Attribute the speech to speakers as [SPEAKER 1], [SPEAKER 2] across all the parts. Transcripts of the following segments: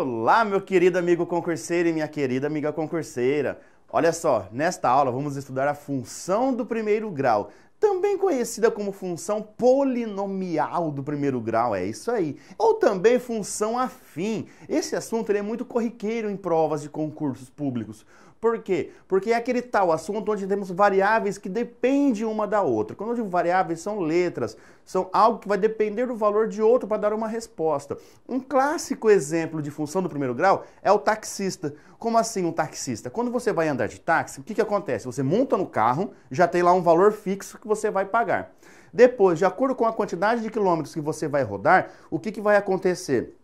[SPEAKER 1] Olá, meu querido amigo concurseiro e minha querida amiga concurseira. Olha só, nesta aula vamos estudar a função do primeiro grau, também conhecida como função polinomial do primeiro grau, é isso aí, ou também função afim. Esse assunto é muito corriqueiro em provas de concursos públicos. Por quê? Porque é aquele tal assunto onde temos variáveis que dependem uma da outra. Quando eu digo variáveis, são letras, são algo que vai depender do valor de outro para dar uma resposta. Um clássico exemplo de função do primeiro grau é o taxista. Como assim um taxista? Quando você vai andar de táxi, o que, que acontece? Você monta no carro, já tem lá um valor fixo que você vai pagar. Depois, de acordo com a quantidade de quilômetros que você vai rodar, o que, que vai acontecer?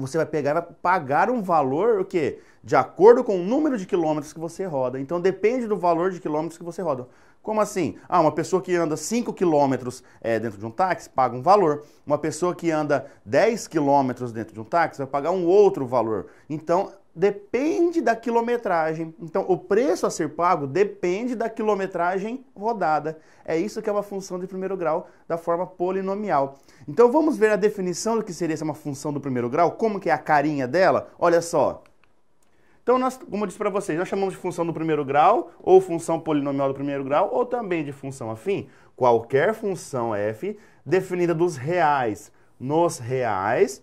[SPEAKER 1] você vai pegar, vai pagar um valor o quê? De acordo com o número de quilômetros que você roda. Então depende do valor de quilômetros que você roda. Como assim? Ah, uma pessoa que anda 5 quilômetros é, dentro de um táxi paga um valor. Uma pessoa que anda 10 quilômetros dentro de um táxi vai pagar um outro valor. Então depende da quilometragem. Então, o preço a ser pago depende da quilometragem rodada. É isso que é uma função de primeiro grau da forma polinomial. Então, vamos ver a definição do que seria essa uma função do primeiro grau, como que é a carinha dela? Olha só. Então, nós, como eu disse para vocês, nós chamamos de função do primeiro grau, ou função polinomial do primeiro grau, ou também de função afim. Qualquer função f definida dos reais nos reais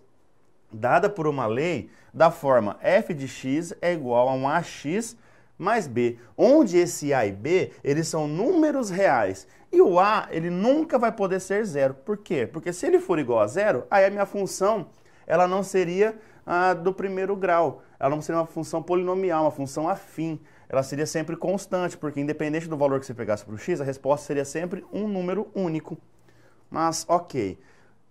[SPEAKER 1] dada por uma lei da forma f de x é igual a um ax mais b, onde esse a e b eles são números reais e o a ele nunca vai poder ser zero. Por quê? Porque se ele for igual a zero, aí a minha função ela não seria ah, do primeiro grau, ela não seria uma função polinomial, uma função afim. Ela seria sempre constante, porque independente do valor que você pegasse para o x, a resposta seria sempre um número único. Mas ok.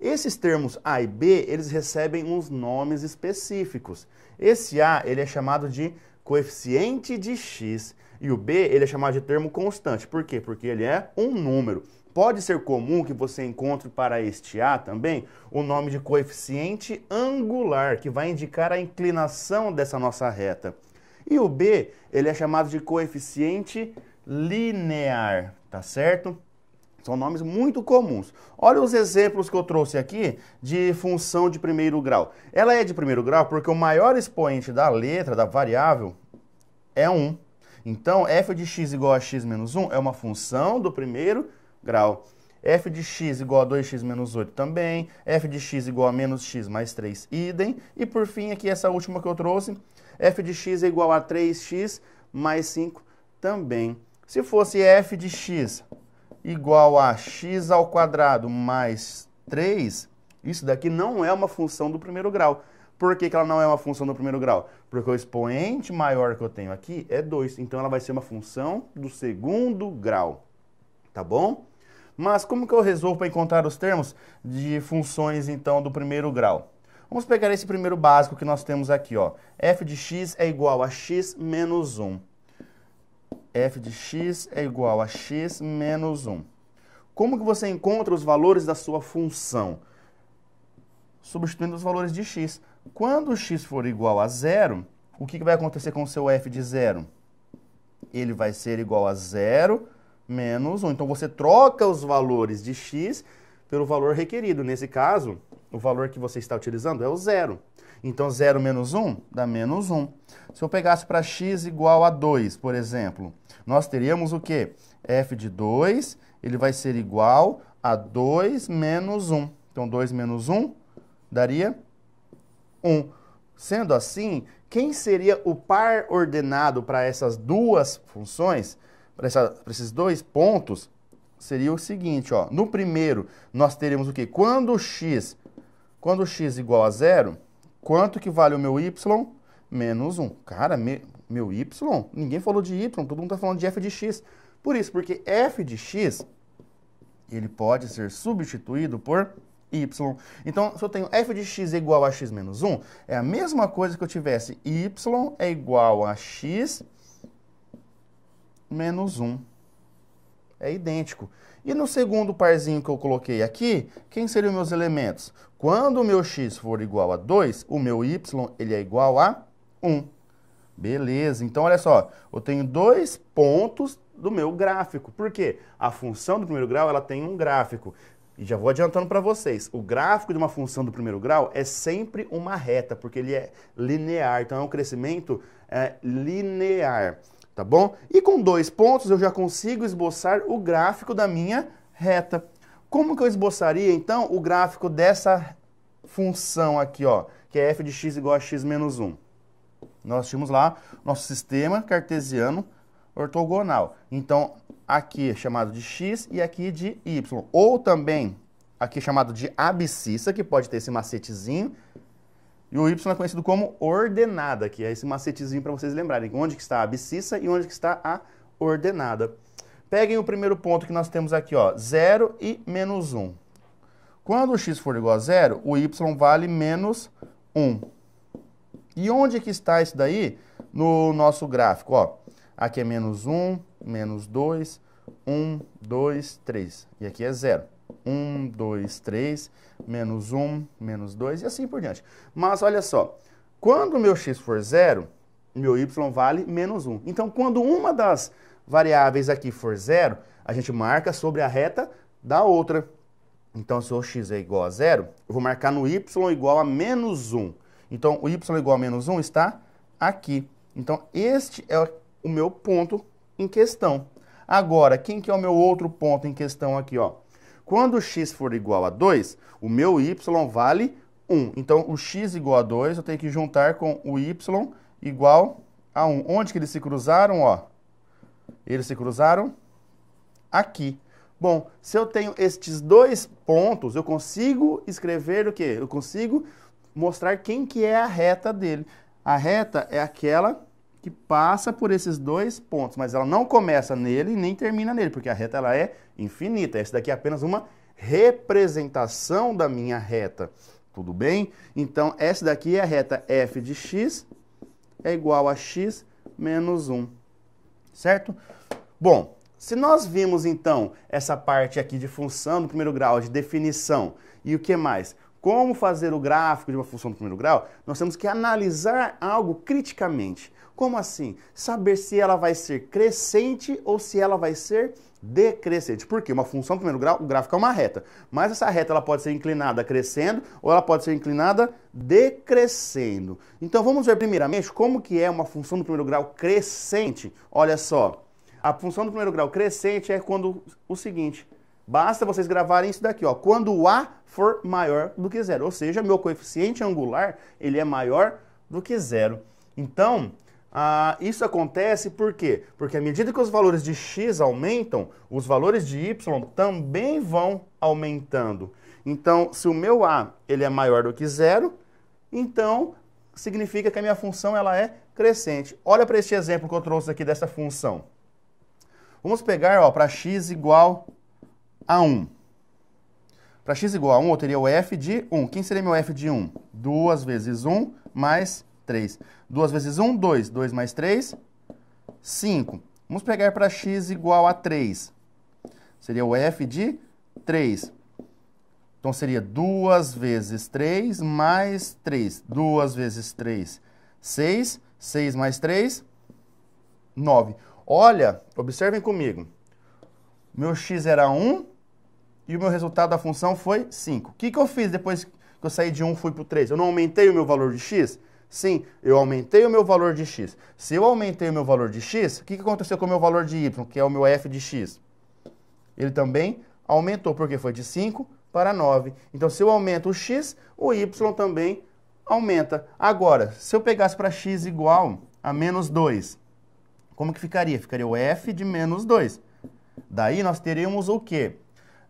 [SPEAKER 1] Esses termos A e B, eles recebem uns nomes específicos. Esse A, ele é chamado de coeficiente de x e o B, ele é chamado de termo constante. Por quê? Porque ele é um número. Pode ser comum que você encontre para este A também o nome de coeficiente angular, que vai indicar a inclinação dessa nossa reta. E o B, ele é chamado de coeficiente linear, tá certo? São nomes muito comuns. Olha os exemplos que eu trouxe aqui de função de primeiro grau. Ela é de primeiro grau porque o maior expoente da letra, da variável, é 1. Então, f de x igual a x menos 1 é uma função do primeiro grau. f de x igual a 2x menos 8 também. f de x igual a menos x mais 3, idem. E por fim, aqui essa última que eu trouxe, f de x é igual a 3x mais 5 também. Se fosse f de x igual a x ao quadrado mais 3, isso daqui não é uma função do primeiro grau. Por que, que, ela não é uma função do primeiro grau? Porque o expoente maior que eu tenho aqui é 2. Então ela vai ser uma função do segundo grau. Tá bom? Mas como que eu resolvo para encontrar os termos de funções, então, do primeiro grau? Vamos pegar esse primeiro básico que nós temos aqui, ó. f de x é igual a x menos 1 f de x é igual a x menos 1. Como que você encontra os valores da sua função? Substituindo os valores de x. Quando x for igual a zero, o que, vai acontecer com o seu f de zero? Ele vai ser igual a zero menos 1. Então você troca os valores de x pelo valor requerido. Nesse caso, o valor que você está utilizando é o zero. Então, 0 menos 1 dá menos 1. Se eu pegasse para x igual a 2, por exemplo, nós teríamos o quê? f de 2, ele vai ser igual a 2 menos 1. Então, 2 menos 1 daria 1. Sendo assim, quem seria o par ordenado para essas duas funções, para, esses dois pontos, seria o seguinte, ó. No primeiro, nós teríamos o quê? Quando x, quando x igual a zero, quanto que vale o meu y? Menos 1. Cara, me meu y, ninguém falou de y, todo mundo está falando de f de x. Por isso, porque f de x, ele pode ser substituído por y. Então, se eu tenho f de x igual a x menos 1, é a mesma coisa que eu tivesse y é igual a x menos 1. É idêntico. E no segundo parzinho que eu coloquei aqui, quem seriam meus elementos? Quando o meu x for igual a 2, o meu y ele é igual a 1. Beleza, então olha só, eu tenho dois pontos do meu gráfico. Por quê? A função do primeiro grau ela tem um gráfico. E já vou adiantando para vocês, o gráfico de uma função do primeiro grau é sempre uma reta, porque ele é linear, então é um crescimento é, linear, tá bom? E com dois pontos eu já consigo esboçar o gráfico da minha reta. Como que eu esboçaria, então, o gráfico dessa função aqui, ó, que é f de x igual a x menos 1? Nós tínhamos lá nosso sistema cartesiano ortogonal. Então, aqui é chamado de x e aqui de y. Ou também, aqui é chamado de abscissa, que pode ter esse macetezinho. E o y é conhecido como ordenada, que é esse macetezinho para vocês lembrarem onde que está a abscissa e onde que está a ordenada. Peguem o primeiro ponto que nós temos aqui, ó, 0 e menos 1. Quando o x for igual a zero, o y vale menos 1. E onde que está isso daí? No nosso gráfico, ó. Aqui é menos 1, menos 2, 1, 2, 3. E aqui é 0. 1, 2, 3, menos 1, menos 2 e assim por diante. Mas olha só, quando o meu x for 0, meu y vale menos 1. Então, quando uma das variáveis aqui for 0, a gente marca sobre a reta da outra. Então, se o x é igual a 0, eu vou marcar no y igual a menos 1. Então, o y igual a menos 1 está aqui. Então, este é o meu ponto em questão. Agora, quem que é o meu outro ponto em questão aqui, ó? Quando x for igual a 2, o meu y vale 1. Então, o x igual a 2, eu tenho que juntar com o y igual a 1. Onde que eles se cruzaram, ó? Eles se cruzaram aqui. Bom, se eu tenho estes dois pontos, eu consigo escrever o quê? Eu consigo mostrar quem que é a reta dele. A reta é aquela que passa por esses dois pontos, mas ela não começa nele nem termina nele, porque a reta ela é infinita. Essa daqui é apenas uma representação da minha reta. Tudo bem? Então, essa daqui é a reta f de x é igual a x menos 1. Certo? Bom, se nós vimos, então, essa parte aqui de função do primeiro grau, de definição, e o que mais? como fazer o gráfico de uma função do primeiro grau, nós temos que analisar algo criticamente. Como assim? Saber se ela vai ser crescente ou se ela vai ser decrescente. Por quê? uma função do primeiro grau, o gráfico é uma reta. Mas essa reta ela pode ser inclinada crescendo ou ela pode ser inclinada decrescendo. Então vamos ver primeiramente como que é uma função do primeiro grau crescente. Olha só, a função do primeiro grau crescente é quando o seguinte, Basta vocês gravarem isso daqui, ó. Quando o A for maior do que zero, ou seja, meu coeficiente angular ele é maior do que zero. Então, ah, isso acontece por quê? Porque à medida que os valores de x aumentam, os valores de y também vão aumentando. Então, se o meu a ele é maior do que zero, então significa que a minha função ela é crescente. Olha para este exemplo que eu trouxe aqui dessa função. Vamos pegar para x igual a 1. Para x igual a 1, eu teria o f de 1. Quem seria meu f de 1? 2 vezes 1 mais 3. 2 vezes 1, 2. 2 mais 3, 5. Vamos pegar para x igual a 3. Seria o f de 3. Então, seria 2 vezes 3 mais 3. 2 vezes 3, 6. 6 mais 3, 9. Olha, observem comigo. Meu x era 1, e o meu resultado da função foi 5. O que, que eu fiz depois que eu saí de 1 um, fui para o 3? Eu não aumentei o meu valor de x? Sim, eu aumentei o meu valor de x. Se eu aumentei o meu valor de x, o que, que aconteceu com o meu valor de y, que é o meu f de x? Ele também aumentou, porque foi de 5 para 9. Então, se eu aumento o x, o y também aumenta. Agora, se eu pegasse para x igual a menos 2, como que ficaria? Ficaria o f de menos 2. Daí nós teríamos o quê?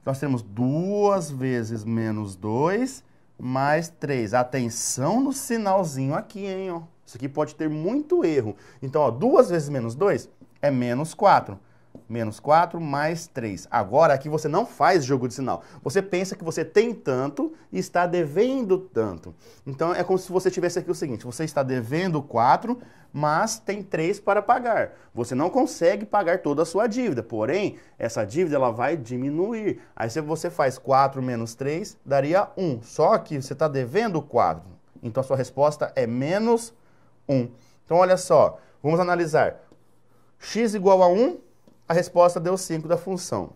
[SPEAKER 1] Nós temos 2 vezes menos 2 mais 3. Atenção no sinalzinho aqui, hein? Ó. Isso aqui pode ter muito erro. Então, ó, 2 vezes menos 2 é menos 4 menos 4, mais 3. Agora aqui você não faz jogo de sinal. Você pensa que você tem tanto e está devendo tanto. Então é como se você tivesse aqui o seguinte: você está devendo 4, mas tem 3 para pagar. Você não consegue pagar toda a sua dívida, porém, essa dívida ela vai diminuir. Aí se você faz 4 menos 3, daria 1. Só que você está devendo 4. Então a sua resposta é menos 1. Então olha só, vamos analisar. x igual a 1, a resposta deu 5 da função.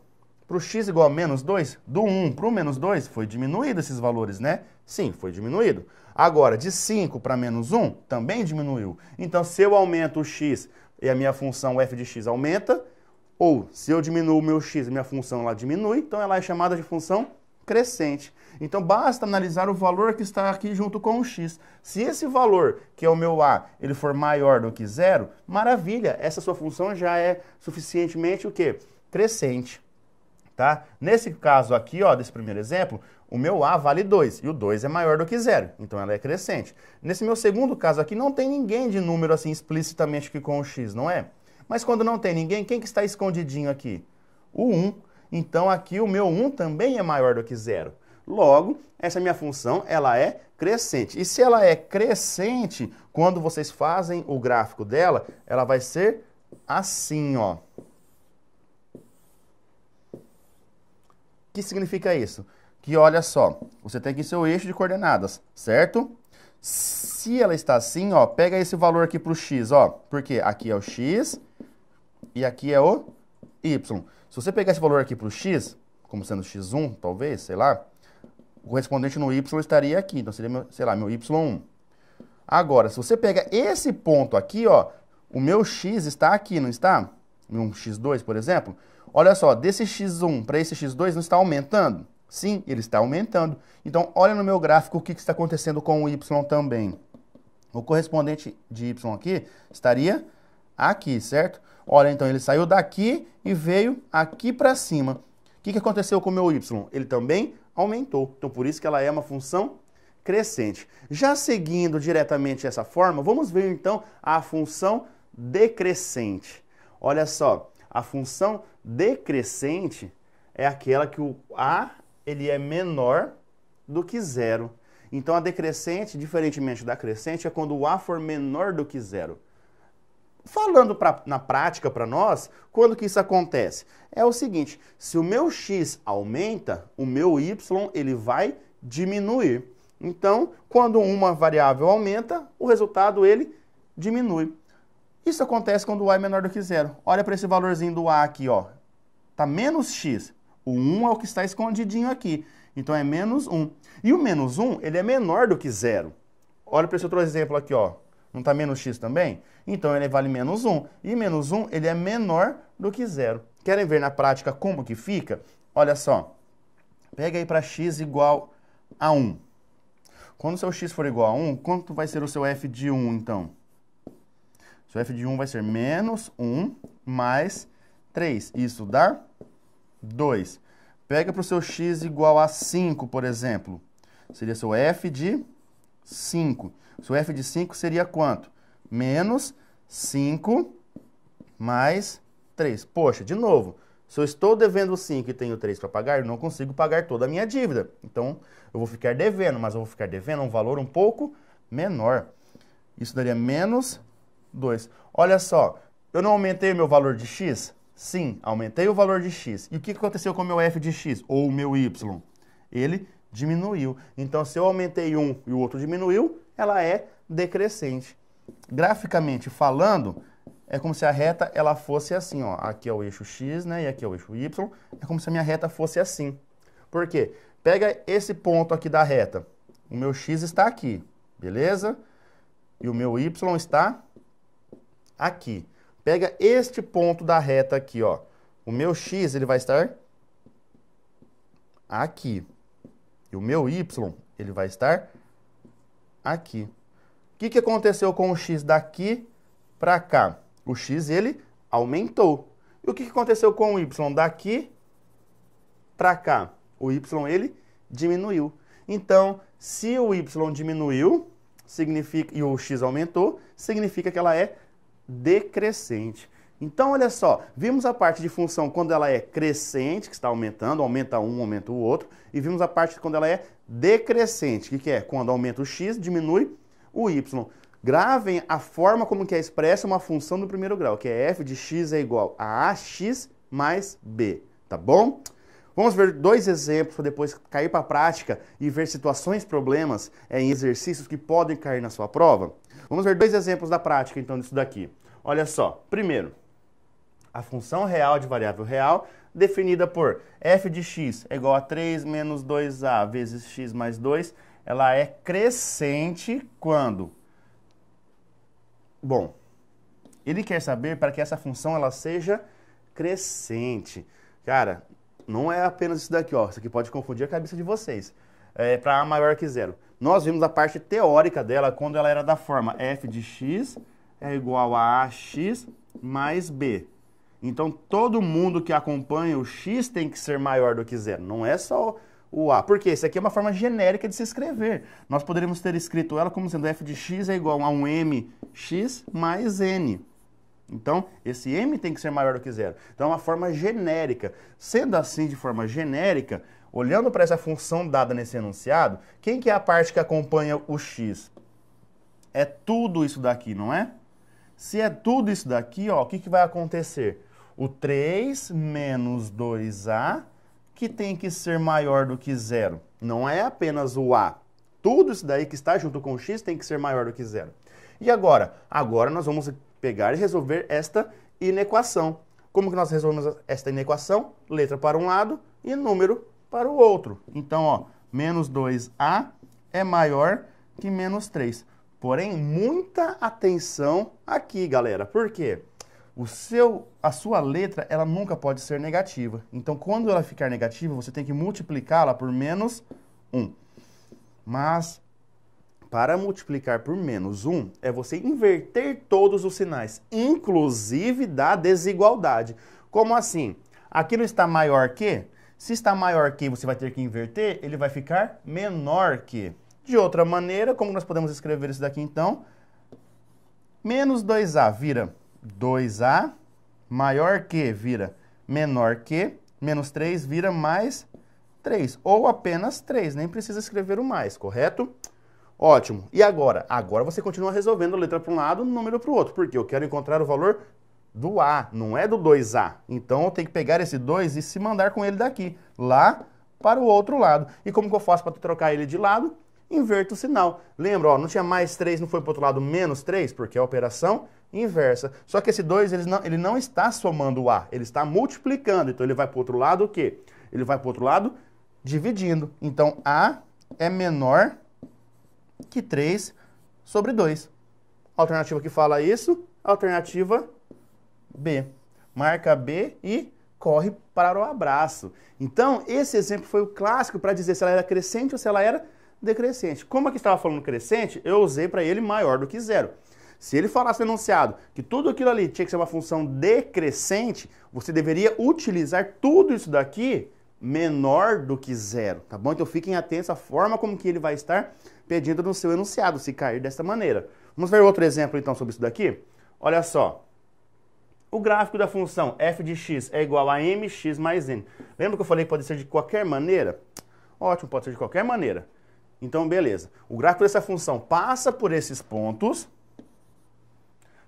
[SPEAKER 1] Para o x igual a menos 2, do 1 para o menos 2, foi diminuído esses valores, né? Sim, foi diminuído. Agora, de 5 para menos 1, também diminuiu. Então, se eu aumento o x e a minha função f de x aumenta, ou se eu diminuo o meu x, e a minha função lá diminui, então ela é chamada de função crescente. Então basta analisar o valor que está aqui junto com o x. Se esse valor, que é o meu a, ele for maior do que zero, maravilha, essa sua função já é suficientemente o quê? Crescente. Tá? Nesse caso aqui, ó, desse primeiro exemplo, o meu A vale 2 e o 2 é maior do que zero, então ela é crescente. Nesse meu segundo caso aqui, não tem ninguém de número assim explicitamente que com o x, não é? Mas quando não tem ninguém, quem que está escondidinho aqui? O 1. Um. Então aqui o meu 1 também é maior do que zero. Logo, essa minha função ela é crescente. E se ela é crescente, quando vocês fazem o gráfico dela, ela vai ser assim, ó. O que significa isso? Que olha só, você tem aqui seu eixo de coordenadas, certo? Se ela está assim, ó, pega esse valor aqui para o x, ó, porque aqui é o x e aqui é o y. Se você pegar esse valor aqui para o x, como sendo x1, talvez, sei lá, o correspondente no y estaria aqui. Então seria, meu, sei lá, meu y1. Agora, se você pega esse ponto aqui, ó, o meu x está aqui, não está? Um x2, por exemplo. Olha só, desse x1 para esse x2 não está aumentando? Sim, ele está aumentando. Então, olha no meu gráfico o que está acontecendo com o y também. O correspondente de y aqui estaria aqui, certo? Olha, então ele saiu daqui e veio aqui para cima. O que, que aconteceu com o meu y? Ele também aumentou. Então, por isso que ela é uma função crescente. Já seguindo diretamente essa forma, vamos ver então a função decrescente. Olha só, a função decrescente é aquela que o a ele é menor do que zero. Então, a decrescente, diferentemente da crescente, é quando o a for menor do que zero. Falando pra, na prática para nós, quando que isso acontece? É o seguinte, se o meu x aumenta, o meu y ele vai diminuir. Então, quando uma variável aumenta, o resultado ele diminui. Isso acontece quando o a é menor do que zero. Olha para esse valorzinho do a aqui, ó. Tá menos x. O 1 é o que está escondidinho aqui. Então é menos 1. E o menos 1, ele é menor do que zero. Olha para esse outro exemplo aqui, ó. Não está menos x também? Então ele vale menos 1. E menos 1 ele é menor do que zero. Querem ver na prática como que fica? Olha só. Pega aí para x igual a 1. Quando seu x for igual a 1, quanto vai ser o seu f de 1, então? Seu f de 1 vai ser menos 1 mais 3. Isso dá 2. Pega para o seu x igual a 5, por exemplo. Seria seu f de 5. Se o f de 5 seria quanto? Menos 5 mais 3. Poxa, de novo, se eu estou devendo 5 e tenho 3 para pagar, eu não consigo pagar toda a minha dívida. Então, eu vou ficar devendo, mas eu vou ficar devendo um valor um pouco menor. Isso daria menos 2. Olha só, eu não aumentei o meu valor de x? Sim, aumentei o valor de x. E o que aconteceu com o meu f de x ou o meu y? Ele diminuiu. Então, se eu aumentei um e o outro diminuiu, ela é decrescente. Graficamente falando, é como se a reta ela fosse assim, ó. Aqui é o eixo x, né? E aqui é o eixo y. É como se a minha reta fosse assim. Por quê? Pega esse ponto aqui da reta. O meu x está aqui, beleza? E o meu y está aqui. Pega este ponto da reta aqui, ó. O meu x ele vai estar aqui. E o meu y ele vai estar aqui aqui. O que, que aconteceu com o x daqui para cá? O x ele aumentou. E o que, que aconteceu com o y daqui para cá? O y ele diminuiu. Então, se o y diminuiu significa, e o x aumentou, significa que ela é decrescente. Então, olha só, vimos a parte de função quando ela é crescente, que está aumentando, aumenta um, aumenta o outro, e vimos a parte quando ela é decrescente, que, que é quando aumenta o x, diminui o y. Gravem a forma como que é expressa uma função do primeiro grau, que é f de x é igual a ax mais b, tá bom? Vamos ver dois exemplos para depois cair para a prática e ver situações, problemas é, em exercícios que podem cair na sua prova? Vamos ver dois exemplos da prática, então, disso daqui. Olha só, primeiro, a função real de variável real definida por f de x é igual a 3 menos 2a vezes x mais 2, ela é crescente quando? Bom, ele quer saber para que essa função ela seja crescente. Cara, não é apenas isso daqui, ó. Isso aqui pode confundir a cabeça de vocês. É, para a maior que zero. Nós vimos a parte teórica dela quando ela era da forma f de x é igual a ax mais b. Então todo mundo que acompanha o x tem que ser maior do que zero. Não é só o a. Porque isso aqui é uma forma genérica de se escrever. Nós poderíamos ter escrito ela como sendo f de x é igual a um mx mais n. Então, esse m tem que ser maior do que zero. Então, é uma forma genérica. Sendo assim, de forma genérica, olhando para essa função dada nesse enunciado, quem que é a parte que acompanha o x? É tudo isso daqui, não é? Se é tudo isso daqui, ó, o que, que vai acontecer? o 3 menos 2A, que tem que ser maior do que zero. Não é apenas o A. Tudo isso daí que está junto com o X tem que ser maior do que zero. E agora? Agora nós vamos pegar e resolver esta inequação. Como que nós resolvemos esta inequação? Letra para um lado e número para o outro. Então, ó, menos 2A é maior que menos 3. Porém, muita atenção aqui, galera. Por quê? o seu, a sua letra ela nunca pode ser negativa. Então, quando ela ficar negativa, você tem que multiplicá-la por menos 1. Mas, para multiplicar por menos 1, é você inverter todos os sinais, inclusive da desigualdade. Como assim? Aquilo está maior que? Se está maior que, você vai ter que inverter, ele vai ficar menor que. De outra maneira, como nós podemos escrever isso daqui então? Menos 2a vira 2A maior que vira menor que, menos 3 vira mais 3. Ou apenas 3, nem precisa escrever o mais, correto? Ótimo. E agora? Agora você continua resolvendo a letra para um lado, o número para o outro, porque eu quero encontrar o valor do A, não é do 2A. Então eu tenho que pegar esse 2 e se mandar com ele daqui, lá para o outro lado. E como que eu faço para trocar ele de lado? Inverto o sinal. Lembra, ó, não tinha mais 3, não foi para o outro lado, menos 3, porque é a operação inversa. Só que esse 2 ele não, ele não está somando o A, ele está multiplicando. Então ele vai para o outro lado o quê? Ele vai para o outro lado dividindo. Então A é menor que 3 sobre 2. alternativa que fala isso, alternativa B. Marca B e corre para o abraço. Então, esse exemplo foi o clássico para dizer se ela era crescente ou se ela era decrescente. Como aqui estava falando crescente, eu usei para ele maior do que zero. Se ele falasse no enunciado que tudo aquilo ali tinha que ser uma função decrescente, você deveria utilizar tudo isso daqui menor do que zero, tá bom? Então fiquem atentos à forma como que ele vai estar pedindo no seu enunciado, se cair dessa maneira. Vamos ver outro exemplo então sobre isso daqui? Olha só. O gráfico da função f de x é igual a mx mais n. Lembra que eu falei que pode ser de qualquer maneira? Ótimo, pode ser de qualquer maneira. Então, beleza. O gráfico dessa função passa por esses pontos,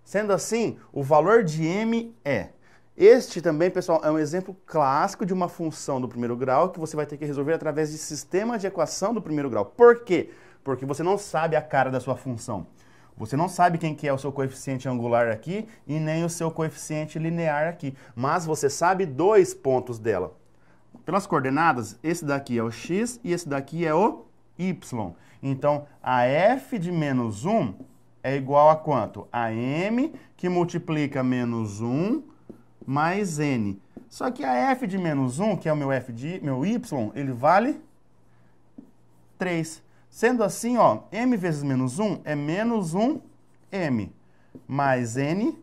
[SPEAKER 1] Sendo assim, o valor de m é. Este também, pessoal, é um exemplo clássico de uma função do primeiro grau que você vai ter que resolver através de sistema de equação do primeiro grau. Por quê? Porque você não sabe a cara da sua função. Você não sabe quem que é o seu coeficiente angular aqui e nem o seu coeficiente linear aqui, mas você sabe dois pontos dela. Pelas coordenadas, esse daqui é o x e esse daqui é o y. Então, a f de menos 1 é igual a quanto? A m, que multiplica menos 1 mais n. Só que a f de menos 1, que é o meu f de meu y, ele vale 3. Sendo assim, ó, m vezes menos 1 é menos 1m, mais n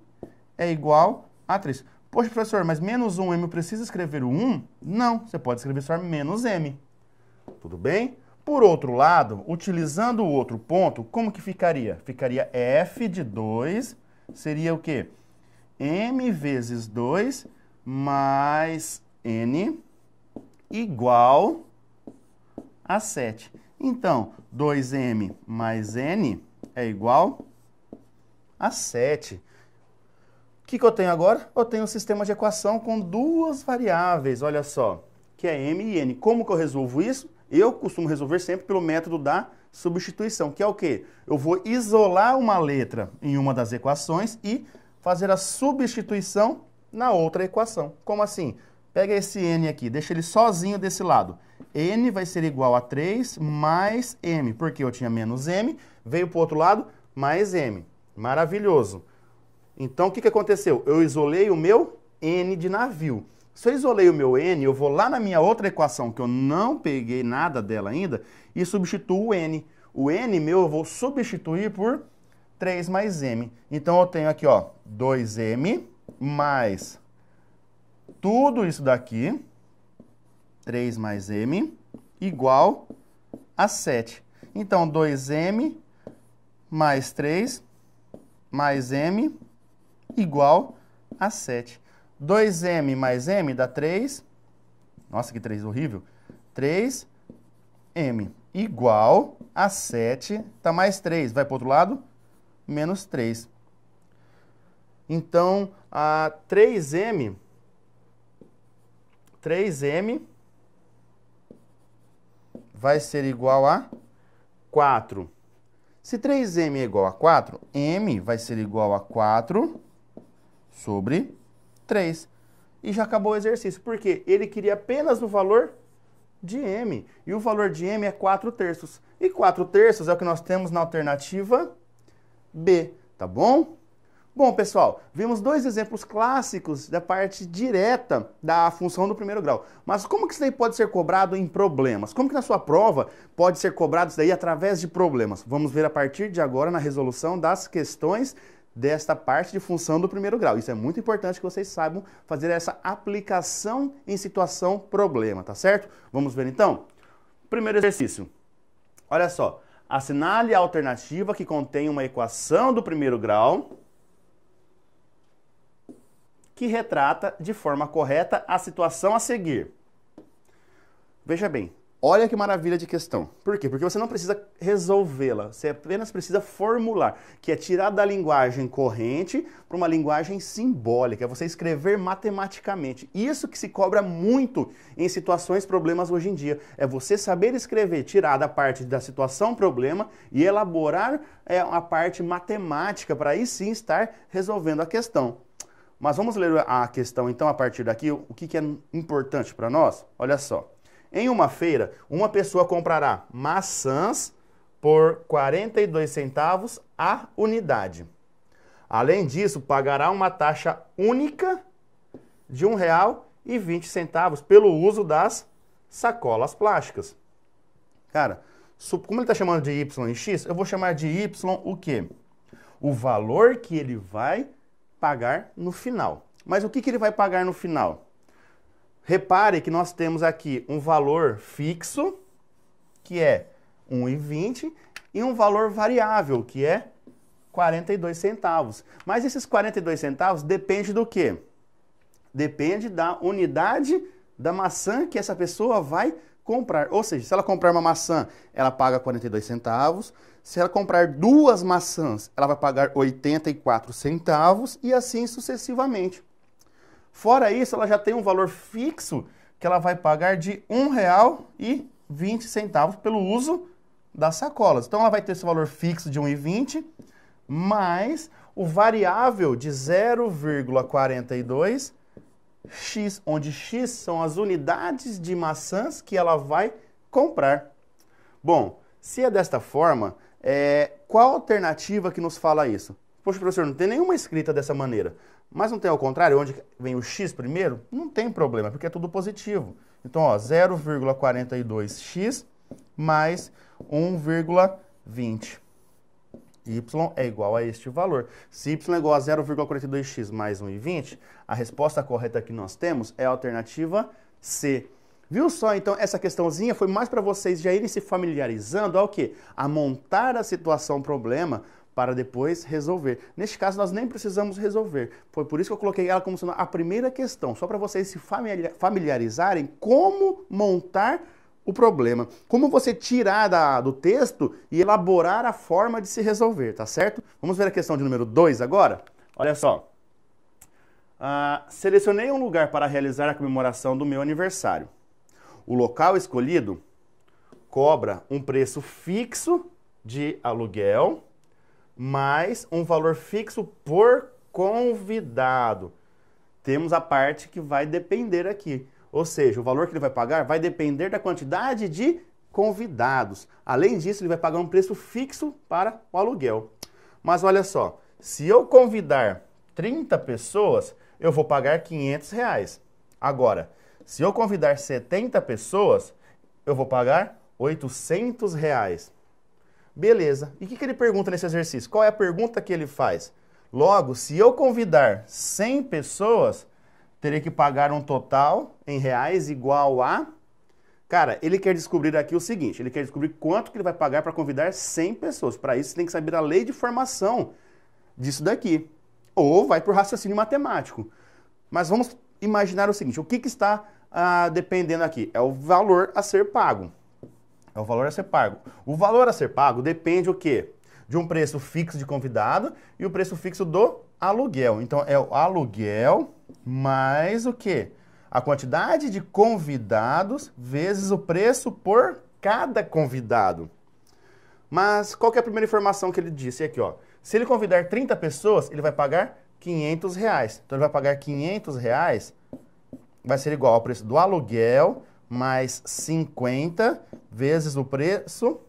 [SPEAKER 1] é igual a 3. Poxa, professor, mas menos 1m eu preciso escrever o 1? Não, você pode escrever só menos m. Tudo bem? Por outro lado, utilizando o outro ponto, como que ficaria? Ficaria f de 2, seria o quê? m vezes 2 mais n igual a 7. Então, 2m mais n é igual a 7. O que, que eu tenho agora? Eu tenho um sistema de equação com duas variáveis, olha só, que é m e n. Como que eu resolvo isso? Eu costumo resolver sempre pelo método da substituição, que é o quê? Eu vou isolar uma letra em uma das equações e fazer a substituição na outra equação. Como assim? Pega esse n aqui, deixa ele sozinho desse lado. n vai ser igual a 3 mais m, porque eu tinha menos m, veio para o outro lado, mais m. Maravilhoso. Então, o que, que aconteceu? Eu isolei o meu n de navio. Se eu isolei o meu n, eu vou lá na minha outra equação, que eu não peguei nada dela ainda, e substituo o n. O n meu eu vou substituir por 3 mais m. Então eu tenho aqui, ó, 2m mais tudo isso daqui, 3 mais m, igual a 7. Então, 2m mais 3 mais m igual a 7. 2m mais m dá 3. Nossa, que 3 horrível. 3m igual a 7, está mais 3. Vai para o outro lado? Menos 3. Então, a 3m... 3m vai ser igual a 4. Se 3m é igual a 4, m vai ser igual a 4 é sobre 3. E já acabou o exercício. porque Ele queria apenas o valor de M. E o valor de M é 4 terços. E 4 terços é o que nós temos na alternativa B, tá bom? Bom, pessoal, vimos dois exemplos clássicos da parte direta da função do primeiro grau. Mas como que isso daí pode ser cobrado em problemas? Como que na sua prova pode ser cobrado isso daí através de problemas? Vamos ver a partir de agora na resolução das questões desta parte de função do primeiro grau. Isso é muito importante que vocês saibam fazer essa aplicação em situação problema, tá certo? Vamos ver então? Primeiro exercício. Olha só, assinale a alternativa que contém uma equação do primeiro grau que retrata de forma correta a situação a seguir. Veja bem, Olha que maravilha de questão. Por quê? Porque você não precisa resolvê-la, você apenas precisa formular, que é tirar da linguagem corrente para uma linguagem simbólica, é você escrever matematicamente. Isso que se cobra muito em situações problemas hoje em dia, é você saber escrever, tirar da parte da situação problema e elaborar é, a parte matemática para aí sim estar resolvendo a questão. Mas vamos ler a questão então a partir daqui, o que, que é importante para nós? Olha só. Em uma feira, uma pessoa comprará maçãs por 42 centavos a unidade. Além disso, pagará uma taxa única de R$ 1,20 pelo uso das sacolas plásticas. Cara, como ele está chamando de Y e X, eu vou chamar de Y o quê? O valor que ele vai pagar no final. Mas o que, que ele vai pagar no final? Repare que nós temos aqui um valor fixo, que é 1,20, e um valor variável, que é 42 centavos. Mas esses 42 centavos depende do quê? Depende da unidade da maçã que essa pessoa vai comprar. Ou seja, se ela comprar uma maçã, ela paga 42 centavos. Se ela comprar duas maçãs, ela vai pagar 84 centavos e assim sucessivamente. Fora isso, ela já tem um valor fixo que ela vai pagar de R$ 1,20 pelo uso das sacolas. Então ela vai ter esse valor fixo de 1,20 mais o variável de 0,42 x, onde x são as unidades de maçãs que ela vai comprar. Bom, se é desta forma, é, qual a alternativa que nos fala isso? Poxa, professor, não tem nenhuma escrita dessa maneira. Mas não tem ao contrário, onde vem o x primeiro? Não tem problema, porque é tudo positivo. Então, 0,42x mais 1,20. y é igual a este valor. Se y é igual a 0,42x mais 1,20, a resposta correta que nós temos é a alternativa C. Viu só? Então, essa questãozinha foi mais para vocês já irem se familiarizando ao que? A montar a situação problema para depois resolver. Neste caso, nós nem precisamos resolver. Foi por isso que eu coloquei ela como sendo a primeira questão, só para vocês se familiarizarem como montar o problema. Como você tirar da, do texto e elaborar a forma de se resolver, tá certo? Vamos ver a questão de número 2 agora? Olha só. Ah, selecionei um lugar para realizar a comemoração do meu aniversário. O local escolhido cobra um preço fixo de aluguel mais um valor fixo por convidado. Temos a parte que vai depender aqui. Ou seja, o valor que ele vai pagar vai depender da quantidade de convidados. Além disso, ele vai pagar um preço fixo para o aluguel. Mas olha só, se eu convidar 30 pessoas, eu vou pagar 500 reais. Agora, se eu convidar 70 pessoas, eu vou pagar 800 reais. Beleza. E o que, que ele pergunta nesse exercício? Qual é a pergunta que ele faz? Logo, se eu convidar 100 pessoas, teria que pagar um total em reais igual a... Cara, ele quer descobrir aqui o seguinte, ele quer descobrir quanto que ele vai pagar para convidar 100 pessoas. Para isso, tem que saber a lei de formação disso daqui. Ou vai para o raciocínio matemático. Mas vamos imaginar o seguinte, o que, que está ah, dependendo aqui? É o valor a ser pago. É o valor a ser pago. O valor a ser pago depende o quê? De um preço fixo de convidado e o preço fixo do aluguel. Então é o aluguel mais o quê? A quantidade de convidados vezes o preço por cada convidado. Mas qual é a primeira informação que ele disse é aqui, ó? Se ele convidar 30 pessoas, ele vai pagar 500 reais. Então ele vai pagar 500 reais, vai ser igual ao preço do aluguel mais 50 vezes o preço,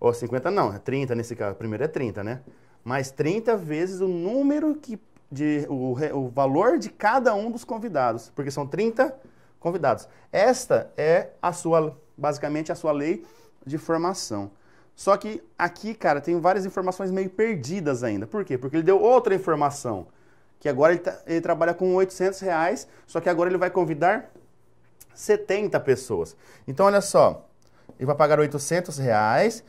[SPEAKER 1] ou 50 não, é 30 nesse caso, primeiro é 30, né? Mais 30 vezes o número que de, o, o valor de cada um dos convidados, porque são 30 convidados. Esta é a sua, basicamente, a sua lei de formação. Só que aqui, cara, tem várias informações meio perdidas ainda. Por quê? Porque ele deu outra informação, que agora ele, tá, ele trabalha com 800 reais, só que agora ele vai convidar 70 pessoas. Então, olha só, ele vai pagar 800 reais.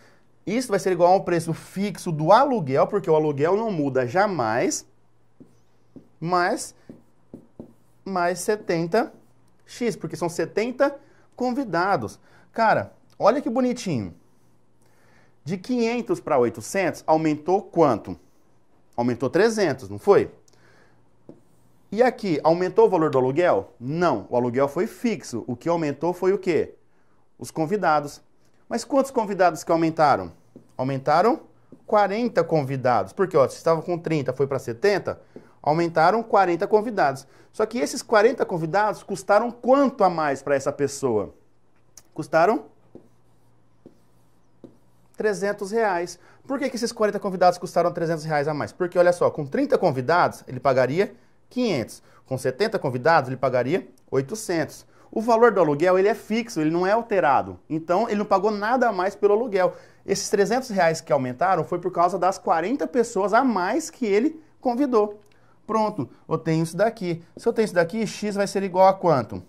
[SPEAKER 1] Isso vai ser igual ao preço fixo do aluguel, porque o aluguel não muda jamais, mas mais 70x, porque são 70 convidados. Cara, olha que bonitinho. De 500 para 800, aumentou quanto? Aumentou 300, não foi? E aqui, aumentou o valor do aluguel? Não, o aluguel foi fixo. O que aumentou foi o quê? Os convidados. Mas quantos convidados que aumentaram? Aumentaram 40 convidados. Porque, ó, se estava com 30, foi para 70, aumentaram 40 convidados. Só que esses 40 convidados custaram quanto a mais para essa pessoa? Custaram 300 reais. Por que, que esses 40 convidados custaram 300 reais a mais? Porque, olha só, com 30 convidados, ele pagaria 500. Com 70 convidados, ele pagaria 800. O valor do aluguel ele é fixo, ele não é alterado. Então, ele não pagou nada a mais pelo aluguel. Esses 300 reais que aumentaram foi por causa das 40 pessoas a mais que ele convidou. Pronto, eu tenho isso daqui. Se eu tenho isso daqui, x vai ser igual a quanto?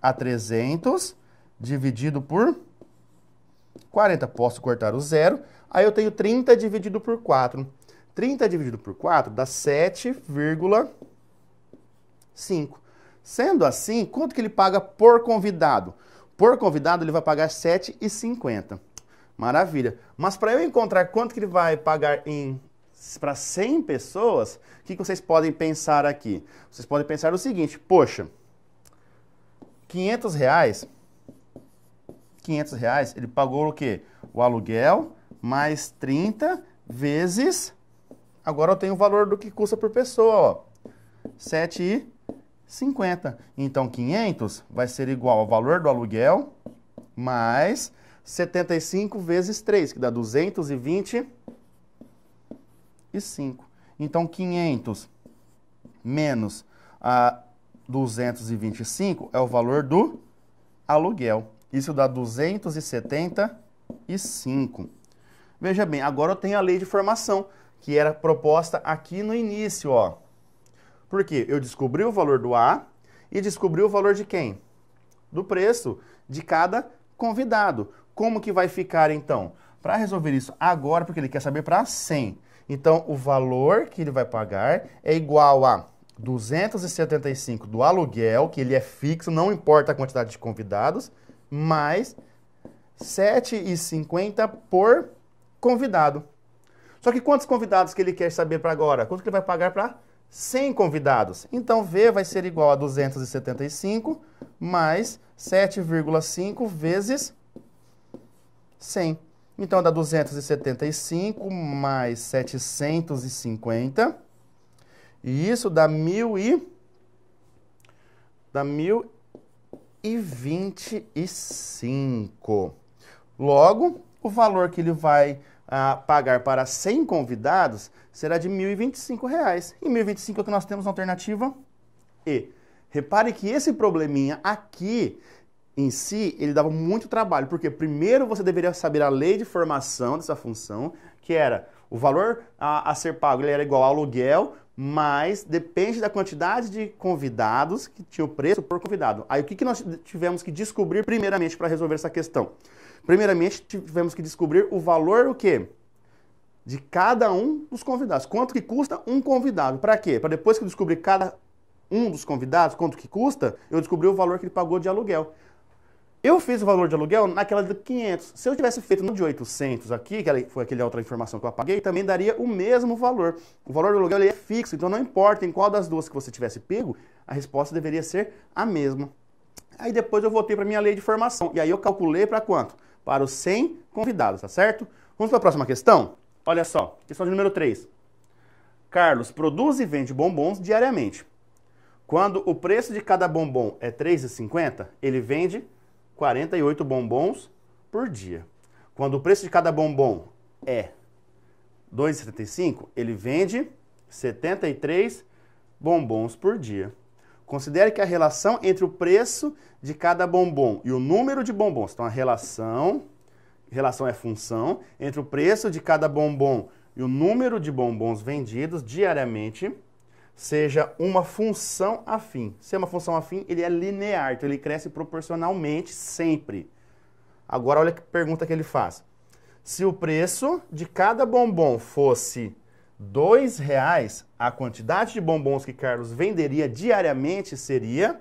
[SPEAKER 1] A 300 dividido por 40. Posso cortar o zero. Aí eu tenho 30 dividido por 4. 30 dividido por 4 dá 7,4. 5. Sendo assim, quanto que ele paga por convidado? Por convidado ele vai pagar 7,50. Maravilha. Mas para eu encontrar quanto que ele vai pagar em para 100 pessoas, o que, que vocês podem pensar aqui? Vocês podem pensar o seguinte, poxa, 500 reais, 500 reais, ele pagou o quê? O aluguel mais 30 vezes, agora eu tenho o valor do que custa por pessoa, ó, 7,50. 50. Então, 500 vai ser igual ao valor do aluguel mais 75 vezes 3, que dá 225. Então, 500 menos a ah, 225 é o valor do aluguel. Isso dá 275. Veja bem, agora eu tenho a lei de formação, que era proposta aqui no início, ó. Porque eu descobri o valor do A e descobri o valor de quem? Do preço de cada convidado. Como que vai ficar então? Para resolver isso agora, porque ele quer saber para 100. Então, o valor que ele vai pagar é igual a 275 do aluguel, que ele é fixo, não importa a quantidade de convidados, mais 7,50 por convidado. Só que quantos convidados que ele quer saber para agora? Quanto que ele vai pagar para 100 convidados. Então, V vai ser igual a 275 mais 7,5 vezes 100. Então, dá 275 mais 750. E isso dá 1.000 e... Dá 1.025. Logo, o valor que ele vai a pagar para 100 convidados será de R$ 1.025. E R$ 1.025 é que nós temos na alternativa E. Repare que esse probleminha aqui em si, ele dava muito trabalho, porque primeiro você deveria saber a lei de formação dessa função, que era o valor a, a ser pago ele era igual ao aluguel, mas depende da quantidade de convidados que tinha o preço por convidado. Aí o que, que nós tivemos que descobrir primeiramente para resolver essa questão? Primeiramente, tivemos que descobrir o valor o quê? De cada um dos convidados. Quanto que custa um convidado? Para quê? Para depois que eu descobrir cada um dos convidados, quanto que custa, eu descobri o valor que ele pagou de aluguel. Eu fiz o valor de aluguel naquela de 500. Se eu tivesse feito no de 800 aqui, que foi aquela outra informação que eu apaguei, também daria o mesmo valor. O valor do aluguel é fixo, então não importa em qual das duas que você tivesse pego, a resposta deveria ser a mesma. Aí depois eu voltei para minha lei de formação. E aí eu calculei para quanto? para os 100 convidados, tá certo? Vamos para a próxima questão? Olha só, questão de número 3. Carlos produz e vende bombons diariamente. Quando o preço de cada bombom é R$ 3,50, ele vende 48 bombons por dia. Quando o preço de cada bombom é 2,75, ele vende 73 bombons por dia. Considere que a relação entre o preço de cada bombom e o número de bombons, então a relação, relação é função, entre o preço de cada bombom e o número de bombons vendidos diariamente, seja uma função afim. Se é uma função afim, ele é linear, então ele cresce proporcionalmente sempre. Agora olha que pergunta que ele faz. Se o preço de cada bombom fosse dois reais, a quantidade de bombons que Carlos venderia diariamente seria...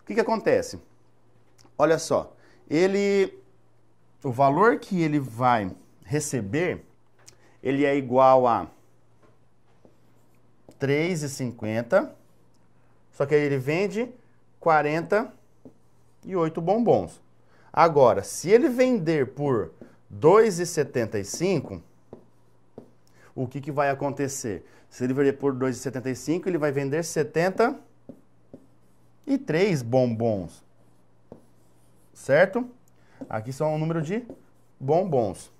[SPEAKER 1] O que, que acontece? Olha só, ele... O valor que ele vai receber, ele é igual a 3,50, só que ele vende 48 bombons. Agora, se ele vender por 2,75 o que, que vai acontecer? Se ele vender por 2,75, ele vai vender 73 bombons. Certo? Aqui são o número de bombons.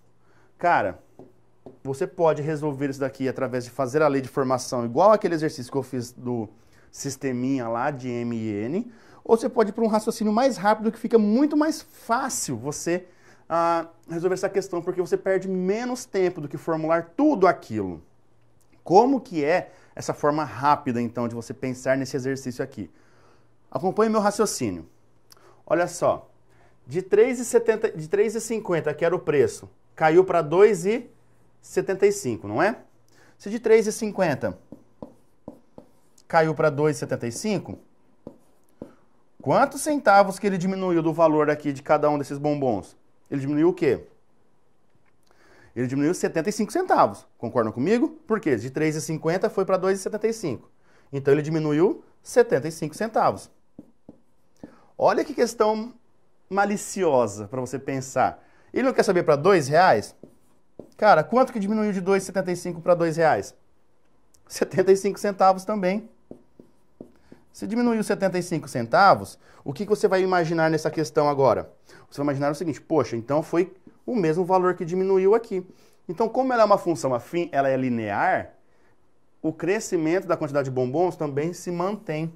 [SPEAKER 1] Cara, você pode resolver isso daqui através de fazer a lei de formação igual aquele exercício que eu fiz do sisteminha lá de MN, ou você pode ir para um raciocínio mais rápido que fica muito mais fácil você a resolver essa questão, porque você perde menos tempo do que formular tudo aquilo. Como que é essa forma rápida, então, de você pensar nesse exercício aqui? Acompanhe meu raciocínio. Olha só, de de 3,50, que era o preço, caiu para 2,75, não é? Se de 3,50 caiu para 2,75, quantos centavos que ele diminuiu do valor aqui de cada um desses bombons? Ele diminuiu o quê? Ele diminuiu 75 centavos. Concordam comigo? Por quê? De 3,50 foi para 2,75. Então ele diminuiu 75 centavos. Olha que questão maliciosa para você pensar. Ele não quer saber para dois reais? Cara, quanto que diminuiu de 2,75 para dois reais? 75 centavos também. Se diminuiu 75 centavos, o que, você vai imaginar nessa questão agora? Você vai imaginar o seguinte, poxa, então foi o mesmo valor que diminuiu aqui. Então, como ela é uma função afim, ela é linear, o crescimento da quantidade de bombons também se mantém.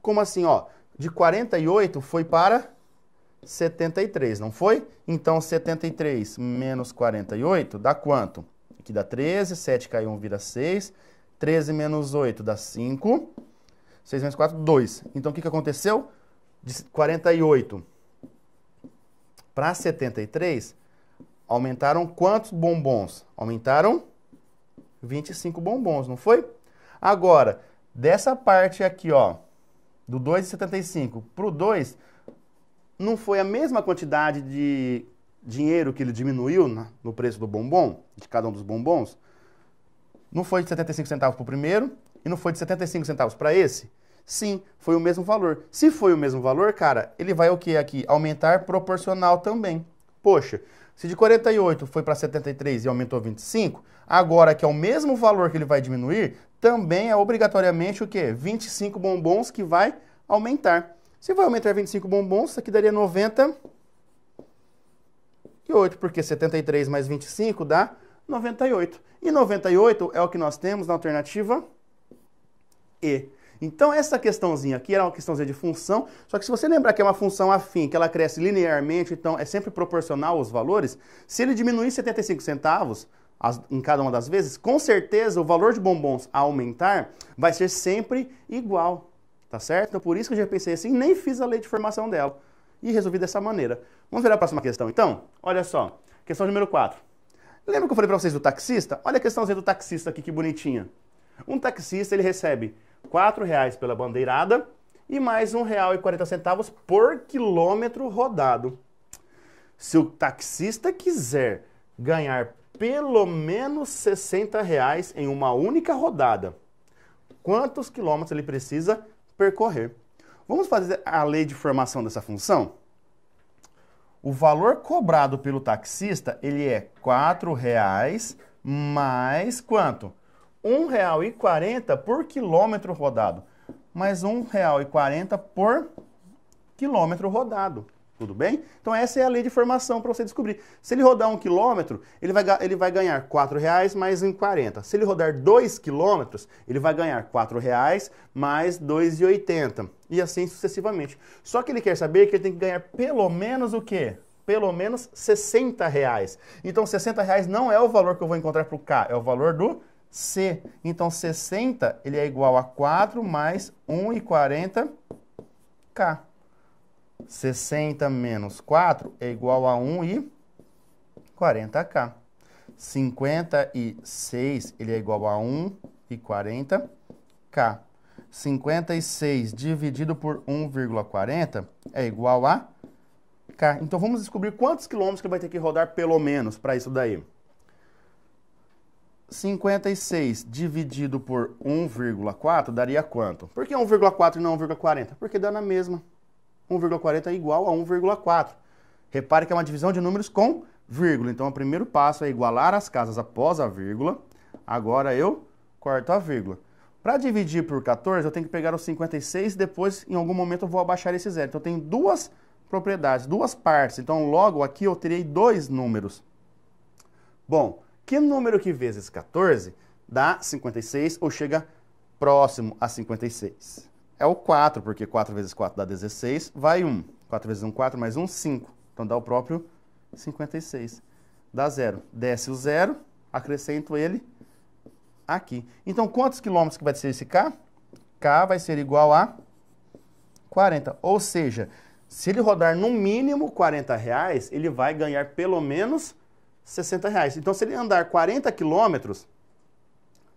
[SPEAKER 1] Como assim, ó, de 48 foi para 73, não foi? Então, 73 menos 48 dá quanto? Aqui dá 13, 7 caiu 1 vira 6, 13 menos 8 dá 5, 6 menos 4, 2. Então o que, que aconteceu? De 48 para 73, aumentaram quantos bombons? Aumentaram 25 bombons, não foi? Agora, dessa parte aqui, ó, do 2,75 para o 2, não foi a mesma quantidade de dinheiro que ele diminuiu né, no preço do bombom, de cada um dos bombons? Não foi de 75 centavos para o primeiro e não foi de 75 centavos para esse? Sim, foi o mesmo valor. Se foi o mesmo valor, cara, ele vai o que aqui? Aumentar proporcional também. Poxa, se de 48 foi para 73 e aumentou 25, agora que é o mesmo valor que ele vai diminuir, também é obrigatoriamente o quê? 25 bombons que vai aumentar. Se vai aumentar 25 bombons, isso aqui daria 98 porque 73 mais 25 dá 98. E 98 é o que nós temos na alternativa E. Então essa questãozinha aqui era uma questãozinha de função, só que se você lembrar que é uma função afim, que ela cresce linearmente, então é sempre proporcional aos valores, se ele diminuir 75 centavos as, em cada uma das vezes, com certeza o valor de bombons a aumentar vai ser sempre igual, tá certo? Então por isso que eu já pensei assim, nem fiz a lei de formação dela. E resolvi dessa maneira. Vamos ver a próxima questão então? Olha só, questão número 4. Lembra que eu falei para vocês do taxista? Olha a questãozinha do taxista aqui, que bonitinha. Um taxista, ele recebe R$ reais pela bandeirada e mais R$ 1,40 por quilômetro rodado. Se o taxista quiser ganhar pelo menos R$ reais em uma única rodada, quantos quilômetros ele precisa percorrer? Vamos fazer a lei de formação dessa função? O valor cobrado pelo taxista, ele é R$ reais mais quanto? R$ 1,40 por quilômetro rodado. Mas R$ 1,40 por quilômetro rodado. Tudo bem? Então essa é a lei de formação para você descobrir. Se ele rodar um quilômetro, ele vai, ele vai ganhar R$ reais mais R$ 40. Se ele rodar 2 quilômetros, ele vai ganhar R$ reais mais 2,80. E assim sucessivamente. Só que ele quer saber que ele tem que ganhar pelo menos o quê? Pelo menos 60 reais. Então 60 reais não é o valor que eu vou encontrar para o K, é o valor do C. Então, 60 ele é igual a 4 mais 1,40K. 60 menos 4 é igual a 1,40K. 56 ele é igual a 1,40K. 56 dividido por 1,40 é igual a K. Então, vamos descobrir quantos quilômetros que vai ter que rodar pelo menos para isso daí. 56 dividido por 1,4 daria quanto? Por que 1,4 e não 1,40? Porque dá na mesma. 1,40 é igual a 1,4. Repare que é uma divisão de números com vírgula. Então, o primeiro passo é igualar as casas após a vírgula. Agora eu corto a vírgula. Para dividir por 14, eu tenho que pegar o 56 e depois, em algum momento, eu vou abaixar esse zero. Então, eu tenho duas propriedades, duas partes. Então, logo aqui eu terei dois números. Bom, que número que vezes 14 dá 56 ou chega próximo a 56? É o 4, porque 4 vezes 4 dá 16, vai 1. 4 vezes 1, 4, mais 1, 5. Então dá o próprio 56. Dá zero. Desce o zero, acrescento ele aqui. Então, quantos quilômetros que vai ser esse K? K vai ser igual a 40. Ou seja, se ele rodar no mínimo 40 reais, ele vai ganhar pelo menos 60 reais. Então, se ele andar 40 quilômetros,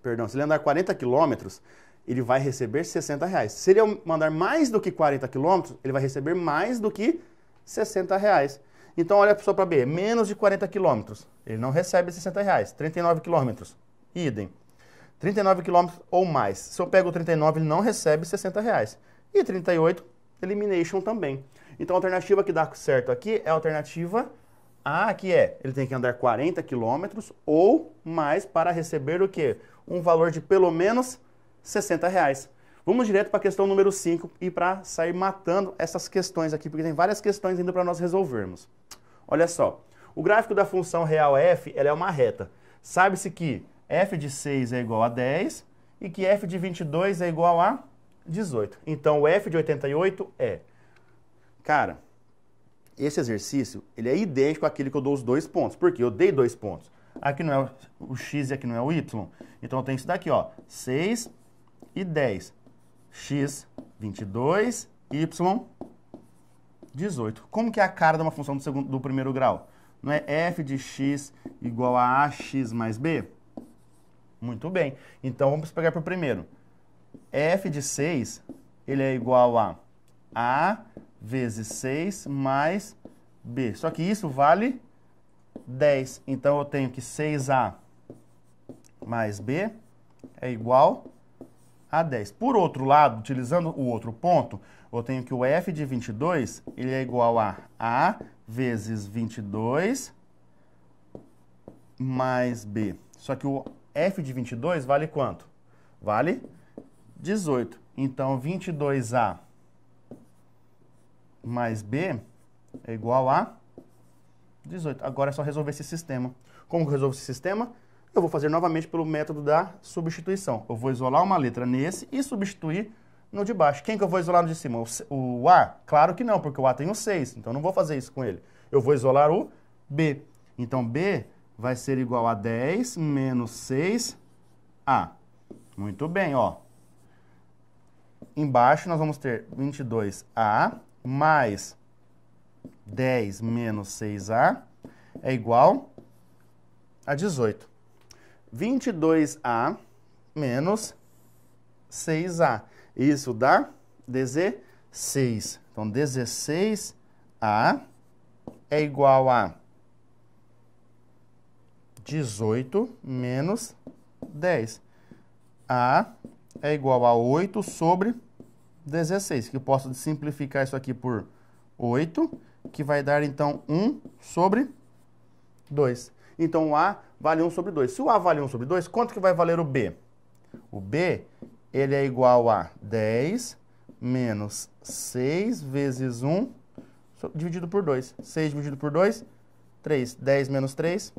[SPEAKER 1] perdão, se ele andar 40 quilômetros, ele vai receber 60 reais. Se ele mandar mais do que 40 quilômetros, ele vai receber mais do que 60 reais. Então, olha só para B, menos de 40 quilômetros, ele não recebe 60 reais. 39 quilômetros, idem. 39 quilômetros ou mais. Se eu pego 39, ele não recebe 60 reais. E 38, elimination também. Então, a alternativa que dá certo aqui é a alternativa a que é, ele tem que andar 40 quilômetros ou mais para receber o quê? Um valor de pelo menos 60 reais. Vamos direto para a questão número 5 e para sair matando essas questões aqui, porque tem várias questões ainda para nós resolvermos. Olha só, o gráfico da função real f ela é uma reta. Sabe-se que f de 6 é igual a 10 e que f de 22 é igual a 18. Então, o f de 88 é... Cara, esse exercício ele é idêntico àquele que eu dou os dois pontos. porque Eu dei dois pontos. Aqui não é o x e aqui não é o y. Então eu tenho isso daqui, ó, 6 e 10. x, 22, y, 18. Como que é a cara de uma função do, segundo, do primeiro grau? Não é f de x igual a ax mais b? Muito bem. Então vamos pegar para o primeiro. f de 6 ele é igual a a vezes 6 mais B. Só que isso vale 10. Então eu tenho que 6A mais B é igual a 10. Por outro lado, utilizando o outro ponto, eu tenho que o f de 22 ele é igual a A vezes 22 mais B. Só que o f de 22 vale quanto? Vale 18. Então, 22A mais B é igual a 18. Agora é só resolver esse sistema. Como eu resolvo esse sistema? Eu vou fazer novamente pelo método da substituição. Eu vou isolar uma letra nesse e substituir no de baixo. Quem que eu vou isolar no de cima? O, A? Claro que não, porque o A tem o um 6, então não vou fazer isso com ele. Eu vou isolar o B. Então B vai ser igual a 10 menos 6A. Muito bem, ó. Embaixo nós vamos ter 22A mais 10 menos 6A é igual a 18. 22A menos 6A. Isso dá 16. Então, 16A é igual a 18 menos 10. A é igual a 8 então, é é sobre 16, que eu posso simplificar isso aqui por 8, que vai dar, então, 1 sobre 2. Então, o A vale 1 sobre 2. Se o A vale 1 sobre 2, quanto que vai valer o B? O B, ele é igual a 10 menos 6 vezes 1 dividido por 2. 6 dividido por 2, 3. 10 menos 3,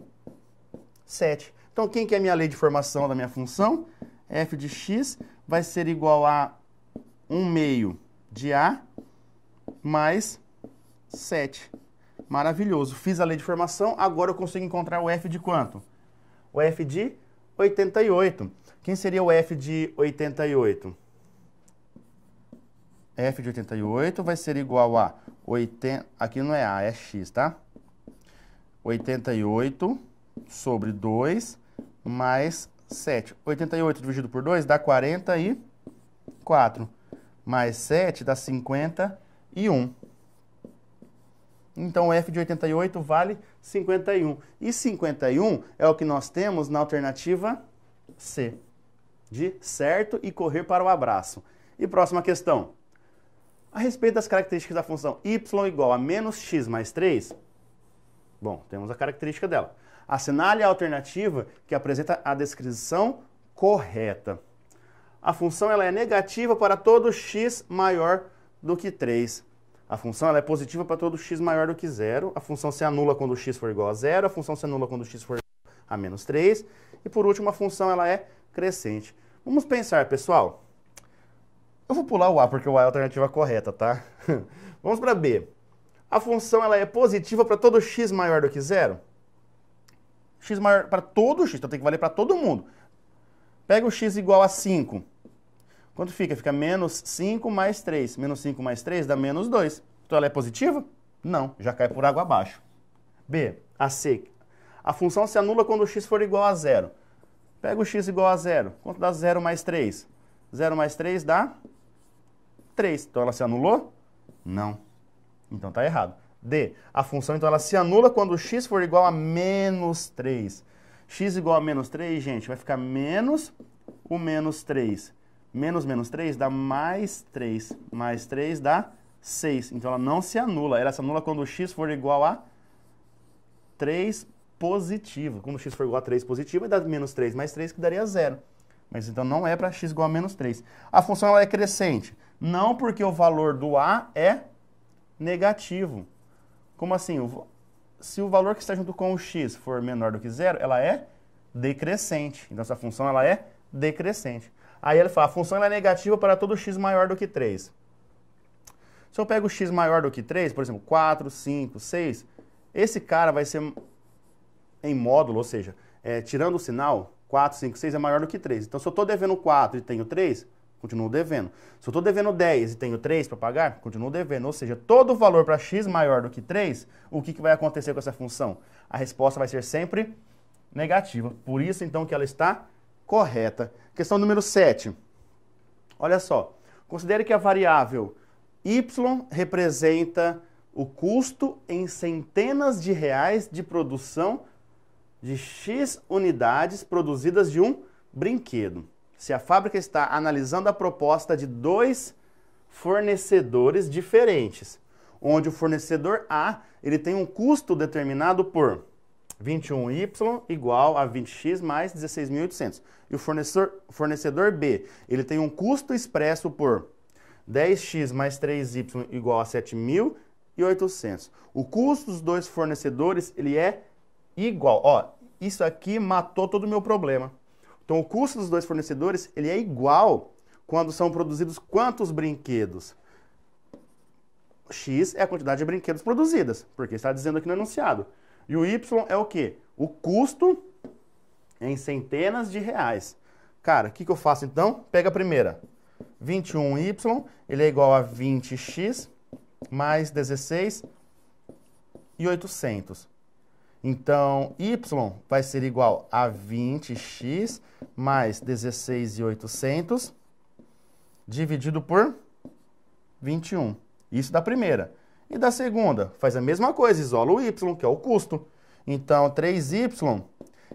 [SPEAKER 1] 7. Então, quem que é a minha lei de formação da minha função? f de x vai ser igual a 1 meio de A mais 7. Maravilhoso. Fiz a lei de formação, agora eu consigo encontrar o F de quanto? O F de 88. Quem seria o F de 88? F de 88 vai ser igual a 80, aqui não é A, é X, tá? 88 sobre 2 mais 7. 88 dividido por 2 dá 44 mais 7 dá 51. Então, o f de 88 vale 51. E 51 é o que nós temos na alternativa C, de certo e correr para o abraço. E próxima questão. A respeito das características da função y igual a menos x mais 3, bom, temos a característica dela. Assinale a alternativa que apresenta a descrição correta a função ela é negativa para todo x maior do que 3. A função ela é positiva para todo x maior do que zero. A função se anula quando x for igual a zero. A função se anula quando x for a menos 3. E por último, a função ela é crescente. Vamos pensar, pessoal. Eu vou pular o A porque o A é a alternativa correta, tá? Vamos para B. A função ela é positiva para todo x maior do que zero? x maior para todo x, então tem que valer para todo mundo. Pega o x igual a 5. Quanto fica? Fica menos 5 mais 3. Menos 5 mais 3 dá menos 2. Então ela é positiva? Não, já cai por água abaixo. B, a C. A função se anula quando o x for igual a zero. Pega o x igual a zero. Quanto dá 0 mais 3? 0 mais 3 dá 3. Então ela se anulou? Não. Então está errado. D, a função então ela se anula quando o x for igual a menos 3. x igual a menos 3, gente, vai ficar menos o menos 3 Menos menos 3 dá mais 3. Mais 3 dá 6. Então ela não se anula. Ela se anula quando o x for igual a 3 positivo. Quando o x for igual a 3 positivo, dá menos 3 mais 3, que daria 0. Mas então não é para x igual a menos 3. A função ela é crescente. Não porque o valor do a é negativo. Como assim? Se o valor que está junto com o x for menor do que zero, ela é decrescente. Então essa função ela é decrescente. Aí ele fala, a função é negativa para todo x maior do que 3. Se eu pego x maior do que 3, por exemplo, 4, 5, 6, esse cara vai ser em módulo, ou seja, é, tirando o sinal, 4, 5, 6 é maior do que 3. Então, se eu estou devendo 4 e tenho 3, continuo devendo. Se eu estou devendo 10 e tenho 3 para pagar, continuo devendo. Ou seja, todo valor para x maior do que 3, o que, que vai acontecer com essa função? A resposta vai ser sempre negativa. Por isso, então, que ela está correta. Questão número 7. Olha só. Considere que a variável y representa o custo em centenas de reais de produção de X unidades produzidas de um brinquedo. Se a fábrica está analisando a proposta de dois fornecedores diferentes, onde o fornecedor A ele tem um custo determinado por 21Y igual a 20X mais 16.800. E o fornecedor, fornecedor B, ele tem um custo expresso por 10X mais 3Y igual a 7.800. O custo dos dois fornecedores, ele é igual. Ó, isso aqui matou todo o meu problema. Então, o custo dos dois fornecedores, ele é igual quando são produzidos quantos brinquedos? X é a quantidade de brinquedos produzidas, porque está dizendo aqui no enunciado. E o Y é o quê? O custo em centenas de reais. Cara, o que, que eu faço então? Pega a primeira. 21Y, ele é igual a 20X mais 16 e 800. Então, y vai ser igual a 20x mais 16,800 dividido por 21. Isso da primeira. E da segunda, faz a mesma coisa, isola o y, que é o custo. Então, 3y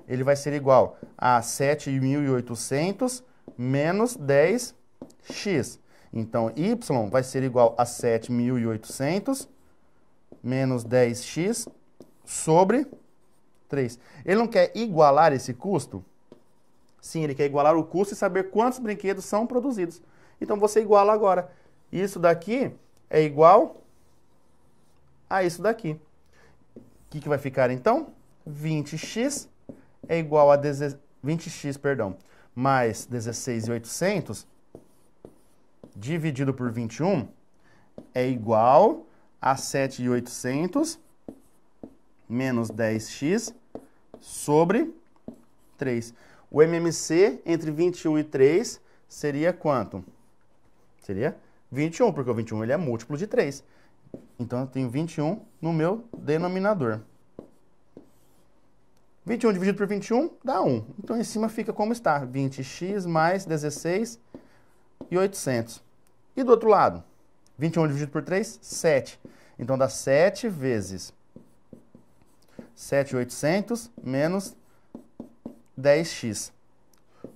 [SPEAKER 1] ele vai ser igual a 7.800 menos 10x. Então, y vai ser igual a 7.800 menos 10x sobre 3. Ele não quer igualar esse custo? Sim, ele quer igualar o custo e saber quantos brinquedos são produzidos. Então, você iguala agora. Isso daqui é igual a isso daqui. O que, que vai ficar então? 20x é igual a 20x, perdão, mais 16,800 dividido por 21 é igual a 7,800 menos 10x sobre 3. O MMC entre 21 e 3 seria quanto? Seria 21, porque o 21 ele é múltiplo de 3. Então eu tenho 21 no meu denominador. 21 dividido por 21 dá 1. Então em cima fica como está, 20x mais 16 e 800. E do outro lado, 21 dividido por 3, 7. Então dá 7 vezes 7,800 menos 10x.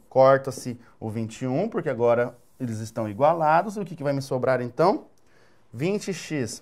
[SPEAKER 1] Corta-se o 21, porque agora eles estão igualados. O que, que vai me sobrar então? 20x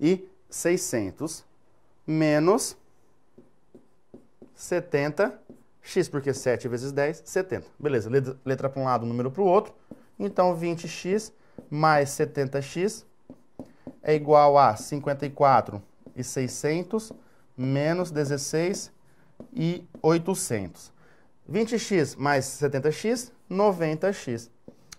[SPEAKER 1] e 600 menos 70x, porque 7 vezes 10, 70. Beleza, letra para um lado, número para o outro. Então, 20x mais 70x é igual a 54 e 600 menos 16 e 800. 20x mais 70x, 90x.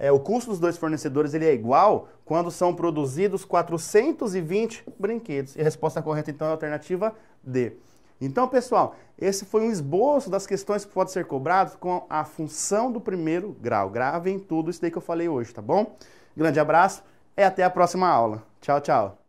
[SPEAKER 1] é, o custo dos dois fornecedores ele é igual quando são produzidos 420 brinquedos. E a resposta correta, então, é a alternativa D. Então, pessoal, esse foi um esboço das questões que podem ser cobradas com a função do primeiro grau. Gravem tudo isso daí que eu falei hoje, tá bom? Grande abraço e até a próxima aula. Tchau, tchau.